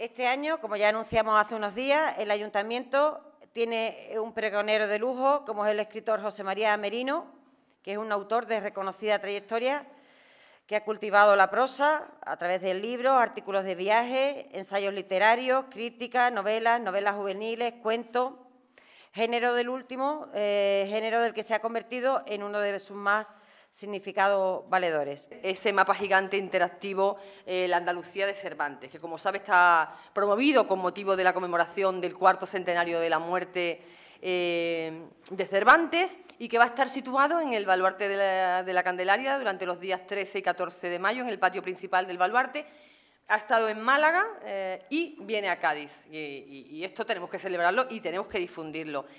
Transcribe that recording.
Este año, como ya anunciamos hace unos días, el Ayuntamiento tiene un pregonero de lujo, como es el escritor José María Merino, que es un autor de reconocida trayectoria, que ha cultivado la prosa a través de libros, artículos de viaje, ensayos literarios, críticas, novelas, novelas juveniles, cuentos, género del último, eh, género del que se ha convertido en uno de sus más significado valedores. Ese mapa gigante interactivo, eh, la Andalucía de Cervantes, que como sabe está promovido con motivo de la conmemoración del cuarto centenario de la muerte eh, de Cervantes y que va a estar situado en el baluarte de la, Candelaria durante los días 13 y 14 de mayo en el patio principal del baluarte. Ha estado en Málaga eh, y viene a Cádiz. y esto tenemos que celebrarlo y tenemos que difundirlo.